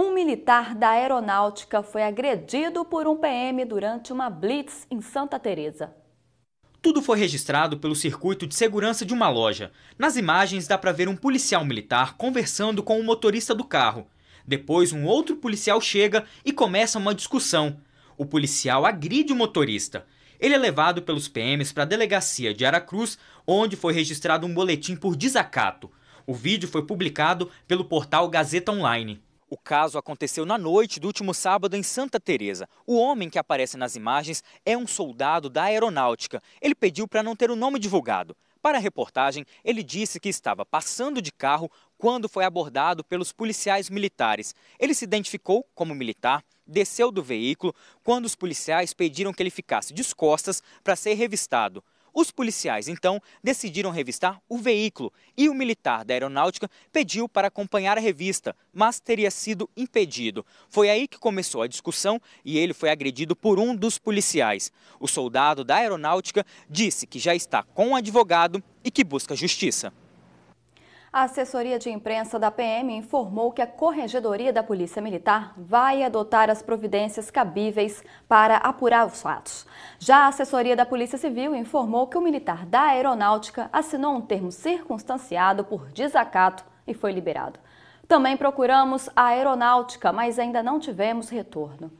Um militar da aeronáutica foi agredido por um PM durante uma blitz em Santa Teresa. Tudo foi registrado pelo circuito de segurança de uma loja. Nas imagens dá para ver um policial militar conversando com o motorista do carro. Depois, um outro policial chega e começa uma discussão. O policial agride o motorista. Ele é levado pelos PMs para a delegacia de Aracruz, onde foi registrado um boletim por desacato. O vídeo foi publicado pelo portal Gazeta Online. O caso aconteceu na noite do último sábado em Santa Teresa. O homem que aparece nas imagens é um soldado da aeronáutica. Ele pediu para não ter o nome divulgado. Para a reportagem, ele disse que estava passando de carro quando foi abordado pelos policiais militares. Ele se identificou como militar, desceu do veículo quando os policiais pediram que ele ficasse de costas para ser revistado. Os policiais, então, decidiram revistar o veículo e o militar da aeronáutica pediu para acompanhar a revista, mas teria sido impedido. Foi aí que começou a discussão e ele foi agredido por um dos policiais. O soldado da aeronáutica disse que já está com o advogado e que busca justiça. A assessoria de imprensa da PM informou que a Corregedoria da Polícia Militar vai adotar as providências cabíveis para apurar os fatos. Já a assessoria da Polícia Civil informou que o militar da Aeronáutica assinou um termo circunstanciado por desacato e foi liberado. Também procuramos a Aeronáutica, mas ainda não tivemos retorno.